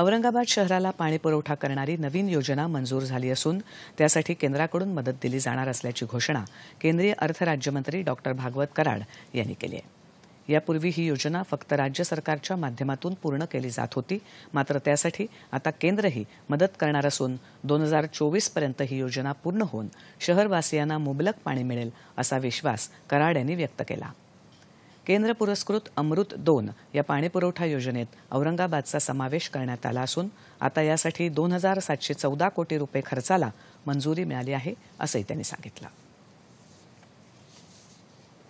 औरंगाबाद शहराला पाणीपुरवठा करणारी नवीन योजना मंजूर झाली असून त्यासाठी केंद्राकडून मदत दिली जाणार असल्याची घोषणा केंद्रीय अर्थ राज्यमंत्री डॉक्टर भागवत कराड यांनी केली आहे यापूर्वी ही योजना फक्त राज्य सरकारच्या माध्यमातून पूर्ण केली जात होती मात्र त्यासाठी आता केंद्रही मदत करणार असून दोन हजार चोवीसपर्यंत ही योजना पूर्ण होऊन शहरवासियांना मुबलक पाणी मिळेल असा विश्वास कराड यांनी व्यक्त केला केंद्र पुरस्कृत अमृत दोन या पाणीपुरवठा योजनेत औरंगाबादचा समावेश करण्यात आला असून आता यासाठी दोन हजार सातशे चौदा कोटी रुपये खर्चाला मंजुरी मिळाली आहे असंही त्यांनी सांगितलं